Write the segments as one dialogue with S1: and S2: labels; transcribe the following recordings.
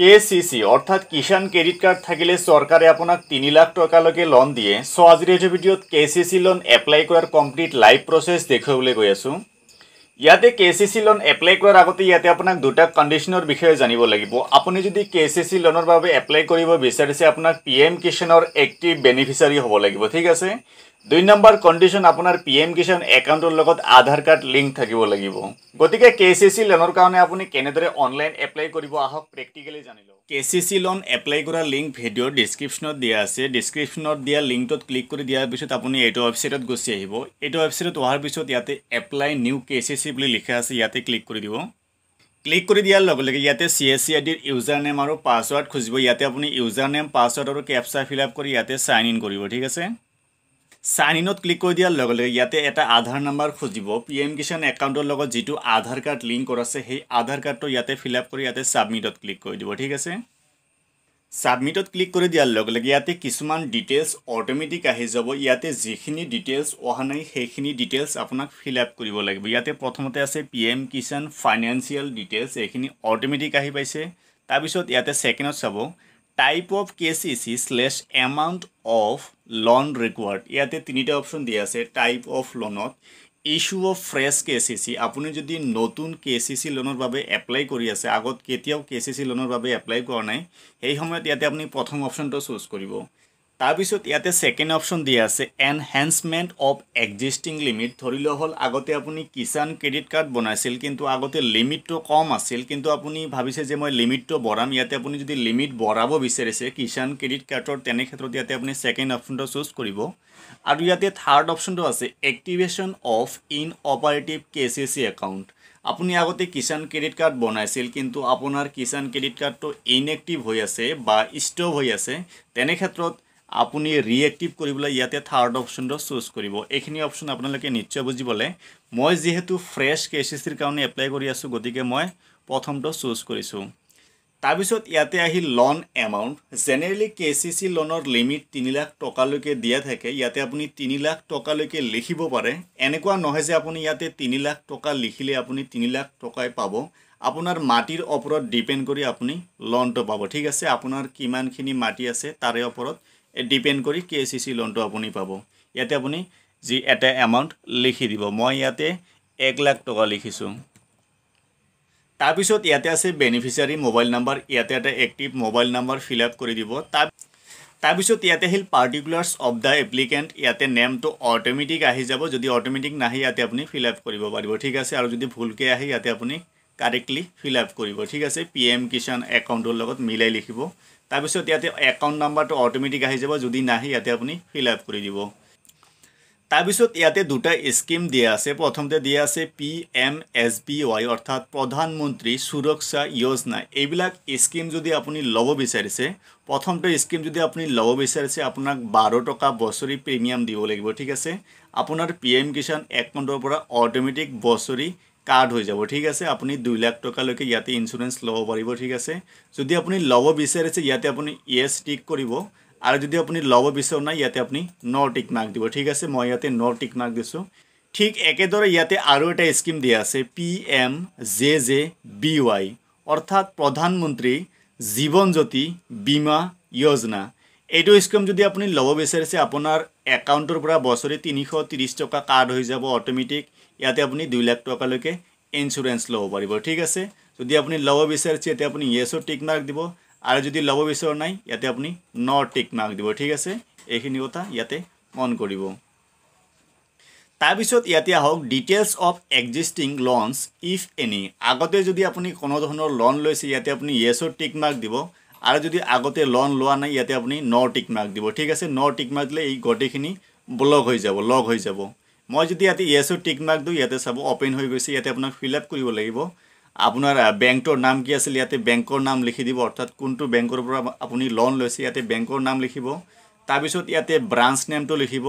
S1: কে C C অৰ্থাৎ Kisan credit card থাকিলে চৰকাৰে আপোনাক তিনি লাখ টকালৈকে লোন দিয়ে চ' আজিৰ এইটো ভিডিঅ'ত K C C loan apply কৰাৰ কমপ্লিট লাইভ প্ৰসেস দেখুৱাবলৈ গৈ আছো ইয়াতে K C C loan apply কৰাৰ আগতে ইয়াতে আপোনাক দুটা কণ্ডিশ্যনৰ বিষয়ে জানিব লাগিব আপুনি যদি কে চি চি লোনৰ বাবে এপ্লাই কৰিব বিচাৰিছে আপোনাক পি এম কিষাণৰ এক্টিভ বেনিফিসাৰি হব লাগিব ঠিক আছে দুই নম্বৰ কণ্ডিশ্যন আপোনাৰ পি এম কিষাণ একাউণ্টৰ লগত আধাৰ কাৰ্ড লিংক থাকিব লাগিব গতিকে কে চি চি লোনৰ কাৰণে আপুনি কেনেদৰে অনলাইন এপ্লাই কৰিব আহক প্ৰেক্টিকেলি জানি লওক K C C loan apply কৰা লিংক ভিডিঅ' ডিছক্ৰিপশ্যনত দিয়া আছে ডিছক্ৰিপশ্যনত দিয়া লিংকটোত ক্লিক কৰি দিয়াৰ পিছত আপুনি এইটো ৱেবছাইটত গুচি আহিব এইটো ৱেবছাইটত অহাৰ পিছত ইয়াতে apply new K C C বুলি লিখা আছে ইয়াতে ক্লিক কৰি দিব ক্লিক কৰি দিয়াৰ লগে লগে ইয়াতে চি এছ চি আই ডিৰ ইউজাৰ নেম আৰু পাছৱৰ্ড খুজিব ইয়াতে আপুনি ইউজাৰ নেম পাছৱৰ্ড আৰু কেপচা ফিল আপ কৰি ইয়াতে চাইন ইন কৰিব ঠিক আছে চাইন ইনত ক্লিক কৰি দিয়াৰ লগে লগে ইয়াতে এটা আধাৰ নাম্বাৰ খুজিব পি এম কিষাণ একাউণ্টৰ লগত যিটো আধাৰ কাৰ্ড লিংক কৰা আছে সেই আধাৰ কাৰ্ডটো ইয়াতে ফিলআপ কৰি ইয়াতে ছাবমিটত ক্লিক কৰি দিব ঠিক আছে ছাবমিটত ক্লিক কৰি দিয়াৰ লগে লগে ইয়াতে কিছুমান ডিটেইলছ অট'মেটিক আহি যাব ইয়াতে যিখিনি ডিটেইলছ অহা নাই সেইখিনি ডিটেইলছ আপোনাক ফিলআপ কৰিব লাগিব ইয়াতে প্ৰথমতে আছে P M Kisan financial details এইখিনি অট'মেটিক আহি পাইছে তাৰপিছত ইয়াতে ছেকেণ্ডত চাব টাইপ অফ কেচ ইচি slash amount of loan required ইয়াতে তিনিটা অপশ্যন দিয়া আছে টাইপ অফ লোনত issue of fresh K C C আপুনি যদি নতুন কে চি চি লোনৰ বাবে এপ্লাই কৰি আছে আগত কেতিয়াও কে চি চি লোনৰ বাবে এপ্লাই কৰা নাই সেই সময়ত ইয়াতে আপুনি প্ৰথম অপশ্যনটো চুজ কৰিব তাৰপিছত ইয়াতে ছেকেণ্ড অপশ্যন দিয়া আছে এনহেঞ্চমেণ্ট অফ এক্সিষ্টিং লিমিট ধৰি লোৱা হ'ল আগতে আপুনি কিষাণ ক্ৰেডিট কাৰ্ড বনাইছিল কিন্তু আগতে লিমিটটো কম আছিল কিন্তু আপুনি ভাবিছে যে মই লিমিটটো বঢ়াম ইয়াতে আপুনি যদি লিমিট বঢ়াব বিচাৰিছে কিষাণ ক্ৰেডিট কাৰ্ডৰ তেনে ক্ষেত্ৰত ইয়াতে আপুনি ছেকেণ্ড অপশ্যনটো চুজ কৰিব আৰু ইয়াতে থাৰ্ড অপশ্যনটো আছে activation of inoperative K C C account আপুনি আগতে কিষাণ ক্ৰেডিট কাৰ্ড বনাইছিল কিন্তু আপোনাৰ কিষাণ ক্ৰেডিট কাৰ্ডটো ইনএক্টিভ হৈ আছে বা ষ্ট'ভ হৈ আছে তেনে ক্ষেত্ৰত আপুনি ৰিয়েক্টিভ কৰিবলৈ ইয়াতে থাৰ্ড অপশ্যনটো চুজ কৰিব এইখিনি অপশ্যন আপোনালোকে নিশ্চয় বুজিবলৈ মই যিহেতু ফ্ৰেছ কে চি চিৰ কাৰণে এপ্লাই কৰি আছোঁ গতিকে মই প্ৰথমটো চুজ কৰিছোঁ তাৰপিছত ইয়াতে আহি loan amount generally K C C লোনৰ লিমিট তিনি লাখ টকালৈকে দিয়া থাকে ইয়াতে আপুনি তিনি লাখ টকালৈকে লিখিব পাৰে এনেকুৱা নহয় যে আপুনি ইয়াতে তিনি লাখ টকা লিখিলে আপুনি তিনি লাখ টকাই পাব আপোনাৰ মাটিৰ ওপৰত ডিপেণ্ড কৰি আপুনি লোনটো পাব ঠিক আছে আপোনাৰ কিমানখিনি মাটি আছে তাৰে ওপৰত ডিপেণ্ড কৰি কে চি চি লোনটো আপুনি পাব ইয়াতে আপুনি যি এটা এমাউণ্ট লিখি দিব মই ইয়াতে এক লাখ টকা লিখিছোঁ তাৰপিছত ইয়াতে আছে বেনিফিচিয়াৰী মোবাইল নাম্বাৰ ইয়াতে এটা active mobile number fill up কৰি দিব তাৰ তাৰপিছত ইয়াতে আহিল পাৰ্টিকুলাৰ্ছ অফ দ্য এপ্লিকেণ্ট ইয়াতে নেমটো অট'মেটিক আহি যাব যদি অট'মেটিক নাহে ইয়াতে আপুনি ফিল আপ কৰিব পাৰিব ঠিক আছে আৰু যদি ভুলকৈ আহে ইয়াতে আপুনি কারেক্টলি ফিল আপ করব ঠিক আছে পি এম কিষাণ একাউন্টর মিলাই লিখব তারপর ইয়াতে একাউন্ট নাম্বারটা অটোমেটিক আহি যাব যদি না ইয়াতে আপনি ফিল আপ করে দিব তারপর ইয়াতে দুটা স্কিম দিয়া আছে প্রথমতে দিয়া আছে পি এম এস বিওয়াই অর্থাৎ প্রধানমন্ত্রী সুরক্ষা যোজনা এইবিলাক স্কিম যদি আপনি লব বিচারিছে প্রথমটো স্কিম যদি আপনি লব বিচারিছে আপনার বারো টাকা বছরি প্রিমিয়াম দিব লাগবে ঠিক আছে আপনার পি এম কিষাণ একাউন্টরপরা অটোমেটিক বছরি কাৰ্ড হৈ যাব ঠিক আছে আপুনি দুই লাখ টকালৈকে ইয়াতে ইঞ্চুৰেঞ্চ ল'ব পাৰিব ঠিক আছে যদি আপুনি ল'ব বিচাৰিছে ইয়াতে আপুনি ইয়েছ টিক কৰিব আৰু যদি আপুনি ল'ব বিচৰা নাই ইয়াতে আপুনি ন টিক মাৰ্ক দিব ঠিক আছে মই ইয়াতে ন টিক মাৰ্ক দিছোঁ ঠিক একেদৰে ইয়াতে আৰু এটা স্কিম দিয়া আছে P M J J B Y অৰ্থাৎ প্ৰধানমন্ত্ৰী জীৱন জ্যোতি বীমা য়োজনা এইটো স্কিম যদি আপুনি ল'ব বিচাৰিছে আপোনাৰ একাউণ্টৰ পৰা বছৰি তিনিশ ত্ৰিছ টকা কাৰ্ড হৈ যাব অট'মেটিক ইয়াতে আপুনি দুই লাখ টকালৈকে ইঞ্চুৰেঞ্চ ল'ব পাৰিব ঠিক আছে যদি আপুনি ল'ব বিচাৰিছে ইয়াতে আপুনি য়েছৰ টিক মাৰ্ক দিব আৰু যদি ল'ব বিচৰা নাই ইয়াতে আপুনি ন টিক মাৰ্ক দিব ঠিক আছে এইখিনি কথা ইয়াতে মন কৰিব তাৰপিছত ইয়াতে আহক details of existing loans if any আগতে যদি আপুনি কোনো ধৰণৰ লোন লৈছে ইয়াতে আপুনি য়েছৰ টিক মাৰ্ক দিব আৰু যদি আগতে লোন লোৱা নাই ইয়াতে আপুনি ন টিক মাৰ্ক দিব ঠিক আছে ন টিক মাৰ্ক দিলে এই গোটেইখিনি ব্লক হৈ যাব লগ হৈ যাব মই যদি ইয়াতে ইয়েছ টিক মাৰ্ক দিওঁ ইয়াতে চাব অপেন হৈ গৈছে ইয়াতে আপোনাক ফিল আপ কৰিব লাগিব আপোনাৰ বেংকটোৰ নাম কি আছিল ইয়াতে বেংকৰ নাম লিখি দিব অৰ্থাৎ কোনটো বেংকৰ পৰা আপুনি লোন লৈছে ইয়াতে বেংকৰ নাম লিখিব তাৰপিছত ইয়াতে ব্ৰাঞ্চ নেমটো লিখিব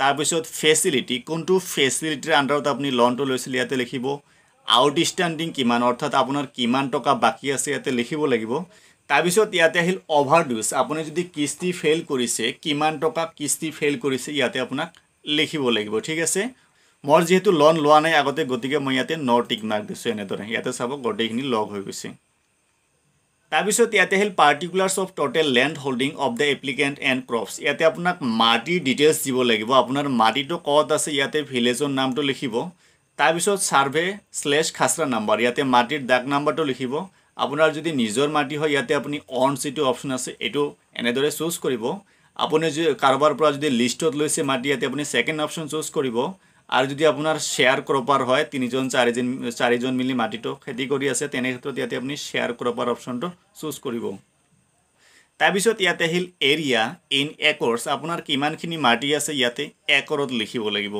S1: তাৰপিছত ফেচিলিটি কোনটো ফেচিলিটিৰ আণ্ডাৰত আপুনি লোনটো লৈছিল ইয়াতে লিখিব আউটষ্টেণ্ডিং কিমান অৰ্থাৎ আপোনাৰ কিমান টকা বাকী আছে ইয়াতে লিখিব লাগিব তাৰপিছত ইয়াতে আহিল অভাৰ ডিউজ আপুনি যদি কিস্তি ফেইল কৰিছে কিমান টকা কিস্তি ফেইল কৰিছে ইয়াতে আপোনাক লিখিব লাগিব ঠিক আছে মই যিহেতু লোন লোৱা নাই আগতে গতিকে মই ইয়াতে ন টিক মাৰ্ক দিছোঁ এনেদৰে ইয়াতে চাব গোটেইখিনি লগ হৈ গৈছে তাৰপিছত ইয়াতে আহিল particulars of total land holding of the applicant and crops ইয়াতে আপোনাক মাটিৰ ডিটেইলছ দিব লাগিব আপোনাৰ মাটিটো ক'ত আছে ইয়াতে ভিলেজৰ নামটো লিখিব তাৰপিছত ছাৰ্ভে শ্লেছ খাচৰা নাম্বাৰ ইয়াতে মাটিৰ ডাক নাম্বাৰটো লিখিব আপোনাৰ যদি নিজৰ মাটি হয় ইয়াতে আপুনি অৰ্ণ যিটো অপশ্যন আছে এইটো এনেদৰে চুজ কৰিব আপুনি যদি কাৰোবাৰ পৰা যদি লিষ্টত লৈছে মাটি ইয়াতে আপুনি ছেকেণ্ড অপশ্যন চুজ কৰিব আৰু যদি আপোনাৰ শ্বেয়াৰ ক্ৰপাৰ হয় তিনিজন চাৰিজন চাৰিজন মিলি মাটিটো খেতি কৰি আছে তেনে ক্ষেত্ৰত ইয়াতে আপুনি শ্বেয়াৰ ক্ৰপাৰ অপশ্যনটো চুজ কৰিব তাৰপিছত ইয়াতে আহিল এৰিয়া ইন একৰ্ছ আপোনাৰ কিমানখিনি মাটি আছে ইয়াতে একৰত লিখিব লাগিব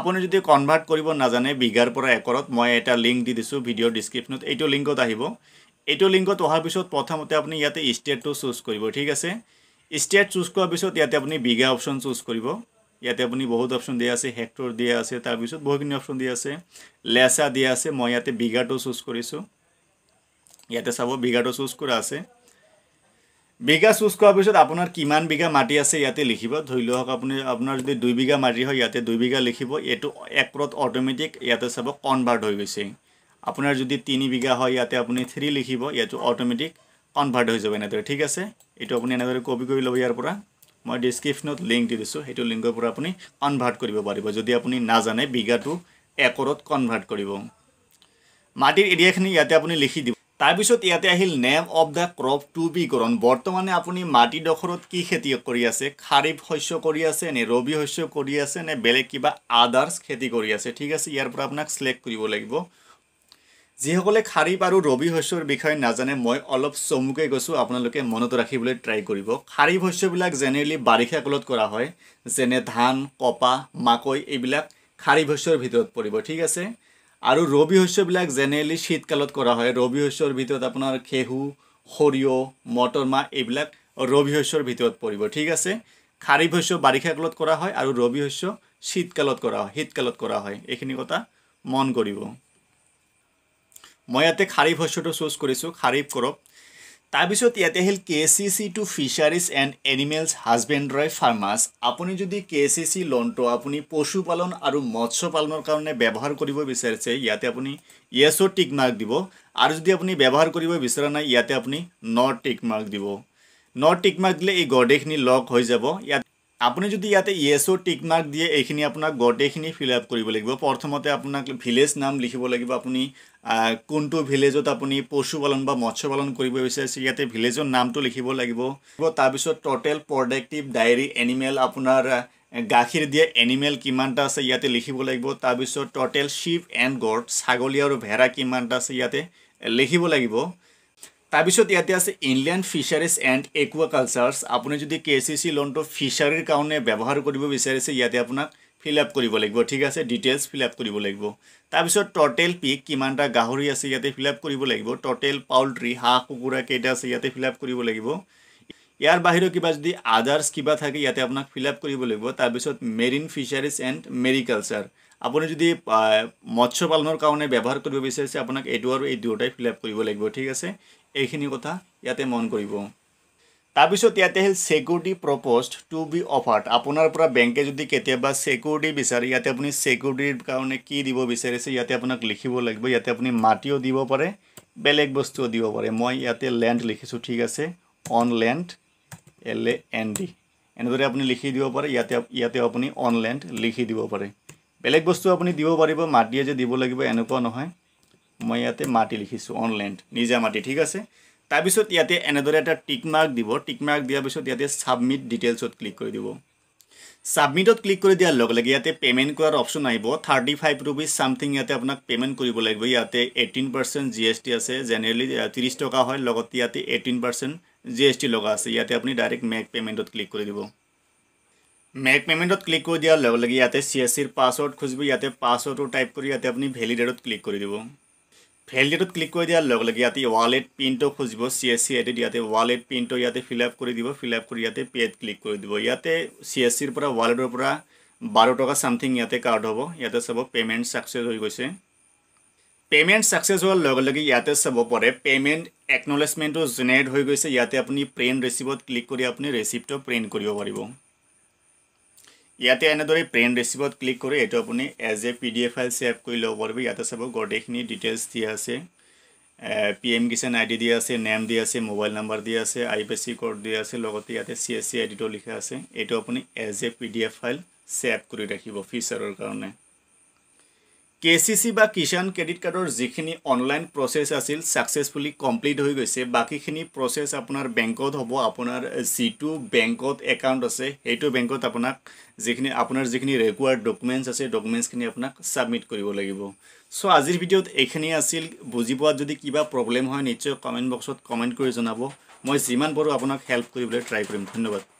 S1: আপুনি যদি কনভাৰ্ট কৰিব নাজানে বিঘাৰ পৰা একৰত মই এটা লিংক দি দিছোঁ ভিডিঅ' ডিছক্ৰিপশ্যনত এইটো লিংকত আহিব এইটো লিংকত অহাৰ পিছত প্ৰথমতে আপুনি ইয়াতে ষ্টেটটো চুজ কৰিব ঠিক আছে ষ্টেট চুজ কৰাৰ পিছত ইয়াতে আপুনি বিঘা অপশ্যন চুজ কৰিব ইয়াতে আপুনি বহুত অপশ্যন দিয়া আছে হেক্টৰ দিয়া আছে তাৰপিছত বহুখিনি অপশ্যন দিয়া আছে লেচা দিয়া আছে মই ইয়াতে বিঘাটো চুজ কৰিছোঁ ইয়াতে চাব বিঘাটো চুজ কৰা আছে বিঘা চুজ কৰাৰ পিছত আপোনাৰ কিমান বিঘা মাটি আছে ইয়াতে লিখিব ধৰি লওক আপুনি আপোনাৰ যদি দুইবিঘা মাটি হয় ইয়াতে দুইবিঘা লিখিব এইটো এপ্ৰত অট'মেটিক ইয়াতে চাব কনভাৰ্ট হৈ গৈছে আপোনাৰ যদি তিনি বিঘা হয় ইয়াতে আপুনি থ্ৰী লিখিব ইয়াতো অট'মেটিক কনভাৰ্ট হৈ যাব এনেদৰে ঠিক আছে এইটো আপুনি এনেদৰে কপি কৰি ল'ব ইয়াৰ পৰা মই ইয়াৰপৰ লিংক দি দিছোঁ সেইটো লিংকৰ পৰা আপুনি কনভাৰ্ট কৰিব পাৰিব যদি আপুনি নাজানে বিঘাটো একৰত কনভাৰ্ট কৰিব মাটিৰ এৰিয়াখিনি ইয়াতে আপুনি লিখি দিব তাৰপিছত ইয়াতে আহিল name of the crop to be গ্ৰহণ বৰ্তমানে আপনি মাটিডোখৰত কি খেতি কৰি আছে খাৰিফ শস্য কৰি আছে নে ৰবি শস্য কৰি আছে নে বেলেগ কিবা আদাৰ্ছ খেতি কৰি আছে ঠিক আছে ইয়াৰ পৰা আপোনাক চিলেক্ট কৰিব লাগিব যিসকলে খাৰিফ আৰু ৰবি শস্যৰ বিষয়ে নাজানে মই অলপ চমুকৈ কৈছোঁ আপোনালোকে মনত ৰাখিবলৈ ট্ৰাই কৰিব খাৰিফ শস্যবিলাক জেনেৰেলি বাৰিষা কালত কৰা হয় যেনে ধান কপাহ মাকৈ এইবিলাক খাৰিফ শস্যৰ ভিতৰত পৰিব ঠিক আছে আৰু ৰবি শস্যবিলাক জেনেৰেলি শীতকালত কৰা হয় ৰবি শস্যৰ ভিতৰত আপোনাৰ ঘেহু সৰিয়হ মটৰ মাহ এইবিলাক ৰবি শস্যৰ ভিতৰত পৰিব ঠিক আছে খাৰিফ শস্য বাৰিষা কালত কৰা হয় আৰু ৰবি শস্য শীতকালত কৰা হয় শীতকালত কৰা হয় এইখিনি কথা মন কৰিব মই ইয়াতে খাৰিফ শস্যটো চুজ কৰিছোঁ খাৰিফ কৰক তাৰপিছত ইয়াতে আহিল K C C to fisheries and animals husbandry farmers আপুনি যদি কে চি চি লোনটো আপুনি পশুপালন আৰু মৎস্য পালনৰ কাৰণে ব্যৱহাৰ কৰিব বিচাৰিছে ইয়াতে আপুনি য়েছৰ টিক মাৰ্ক দিব আৰু যদি আপুনি ব্যৱহাৰ কৰিব বিচৰা নাই ইয়াতে আপুনি ন টিক মাৰ্ক দিব ন টিক মাৰ্ক দিলে এই গৰ্দেখিনি লক হৈ যাব ইয়াত আপুনি যদি ইয়াতে য়েছো টিক মাৰ্ক দিয়ে এইখিনি আপোনাক গোটেইখিনি ফিল আপ কৰিব লাগিব প্ৰথমতে আপোনাক ভিলেজ নাম লিখিব লাগিব আপুনি কোনটো ভিলেজত আপুনি পশুপালন বা মৎস্য পালন কৰিব বিচাৰিছে ইয়াতে ভিলেজৰ নামটো লিখিব লাগিব তাৰপিছত ট'টেল প্ৰডাক্টিভ ডায়েৰী এনিমেল আপোনাৰ গাখীৰ দিয়া এনিমেল কিমানটা আছে ইয়াতে লিখিব লাগিব তাৰপিছত ট'টেল শ্বিপ এণ্ড গড ছাগলী আৰু ভেড়া কিমানটা আছে ইয়াতে লিখিব লাগিব তাৰপিছত ইয়াতে আছে ইণ্ডিয়ান ফিছাৰিজ এণ্ড একুৱাকালচাৰ্চ আপুনি যদি কে চি চি লোনটো ফিছাৰীৰ কাৰণে ব্যৱহাৰ কৰিব বিচাৰিছে ইয়াতে আপোনাক ফিল আপ কৰিব লাগিব ঠিক আছে ডিটেইলছ ফিল আপ কৰিব লাগিব তাৰপিছত টটেল পিক কিমানটা গাহৰি আছে ইয়াতে ফিল আপ কৰিব লাগিব টটেল পাউলট্ৰি হাঁহ কুকুৰা কেইটা আছে ইয়াতে ফিল আপ কৰিব লাগিব ইয়াৰ বাহিৰেও কিবা যদি আদাৰ্ছ কিবা থাকে ইয়াতে আপোনাক ফিল আপ কৰিব লাগিব তাৰপিছত মেৰিন ফিছাৰিজ এণ্ড মেৰিকালচাৰ আপুনি যদি মৎস্য পালনৰ কাৰণে ব্যৱহাৰ কৰিব বিচাৰিছে আপোনাক এইটো আৰু এই দুয়োটাই ফিল আপ কৰিব লাগিব ঠিক আছে এইখিনি কথা ইয়াতে মন কৰিব তাৰপিছত ইয়াতে আহিল security propose to be offered আপোনাৰ পৰা বেংকে যদি কেতিয়াবা চেকিউৰিটি বিচাৰে ইয়াতে আপুনি চেকিউৰিটিৰ কাৰণে কি দিব বিচাৰিছে ইয়াতে আপোনাক লিখিব লাগিব ইয়াতে আপুনি মাটিও দিব পাৰে বেলেগ বস্তুও দিব পাৰে মই ইয়াতে লেণ্ড লিখিছোঁ ঠিক আছে own land L A N D এনেদৰে আপুনি লিখি দিব পাৰে ইয়াতে ইয়াতে আপুনি অন লেণ্ড লিখি দিব পাৰে বেলেগ বস্তু আপুনি দিব পাৰিব মাটিয়ে যে দিব লাগিব এনেকুৱা নহয় মই ইয়াতে মাটি লিখিছোঁ অনলাইন নিজা মাটি ঠিক আছে তাৰপিছত ইয়াতে এনেদৰে এটা টিক মাৰ্ক দিব টিক মাৰ্ক দিয়াৰ পিছত ইয়াতে ছাবমিট ডিটেইলছত ক্লিক কৰি দিব ছাবমিটত ক্লিক কৰি দিয়াৰ লগে লগে ইয়াতে পে'মেণ্ট কৰাৰ অপশ্যন আহিব থাৰ্টি ফাইভ ৰুপিজ ছামথিং ইয়াতে আপোনাক পে'মেণ্ট কৰিব লাগিব ইয়াতে eighteen percent G S T আছে জেনেৰেলি ত্ৰিছ টকা হয় লগতে ইয়াতে eighteen percent G S T লগা আছে ইয়াতে আপুনি ডাইৰেক্ট মেক পে'মেণ্টত ক্লিক কৰি দিব মেক পে'মেণ্টত ক্লিক কৰি দিয়াৰ লগে লগে ইয়াতে চি এছ চিৰ পাছৱৰ্ড খুজিব ইয়াতে পাছৱৰ্ডটো টাইপ কৰি ইয়াতে আপুনি ভেলিডেটত ক্লিক কৰি দিব ভেলিডেটত ক্লিক কৰি দিয়াৰ লগে লগে ইয়াতে ৱালেট পিনটো খুজিব চি এছ চি আইডিত ইয়াতে ৱালেট পিনটো ইয়াতে ফিল আপ কৰি দিব ফিল আপ কৰি ইয়াতে পেত ক্লিক কৰি দিব ইয়াতে চি এছ চিৰ পৰা ৱালেটৰ পৰা বাৰ টকা ছামথিং ইয়াতে কাৰ্ড হ'ব ইয়াতে চাব পে'মেণ্ট ছাকচেছ হৈ গৈছে পে'মেণ্ট ছাকচেছ হোৱাৰ লগে লগে ইয়াতে চাব পাৰে পে'মেণ্ট একনলেজমেণ্টটো জেনেৰেট হৈ গৈছে ইয়াতে আপুনি প্ৰিণ্ট ৰিচিপ্টত ক্লিক কৰি আপুনি ৰিচিপ্টটো প্ৰিণ্ট কৰিব পাৰিব ইয়াতে এনেদৰে প্ৰেইণ্ট ৰিচিভত ক্লিক কৰি এইটো আপুনি as a P D F file save কৰি ল'ব পাৰিব ইয়াতে চাব গোটেইখিনি ডিটেইলছ দিয়া আছে P M Kisan I D দিয়া আছে নেম দিয়া আছে মোবাইল নাম্বাৰ দিয়া আছে I F S C code দিয়া আছে লগতে ইয়াতে চি এছ চি আই ডিটো লিখা আছে এইটো আপুনি as a P D F file save কৰি ৰাখিব ফিউচাৰৰ কাৰণে কে চি চি বা কিষাণ ক্ৰেডিট কাৰ্ডৰ যিখিনি অনলাইন প্ৰচেছ আছিল ছাকচেছফুলি কমপ্লিট হৈ গৈছে বাকীখিনি প্ৰচেছ আপোনাৰ বেংকত হ'ব আপোনাৰ যিটো বেংকত একাউণ্ট আছে সেইটো বেংকত আপোনাক যিখিনি আপোনাৰ যিখিনি ৰেকুৱাৰ্ড ডকুমেণ্টছ আছে ডকুমেণ্টছখিনি আপোনাক ছাবমিট কৰিব লাগিব চ' আজিৰ ভিডিঅ'ত এইখিনি আছিল বুজি পোৱাত যদি কিবা প্ৰব্লেম হয় নিশ্চয় কমেণ্ট বক্সত কমেণ্ট কৰি জনাব মই যিমান পাৰোঁ আপোনাক হেল্প কৰিবলৈ ট্ৰাই কৰিম ধন্যবাদ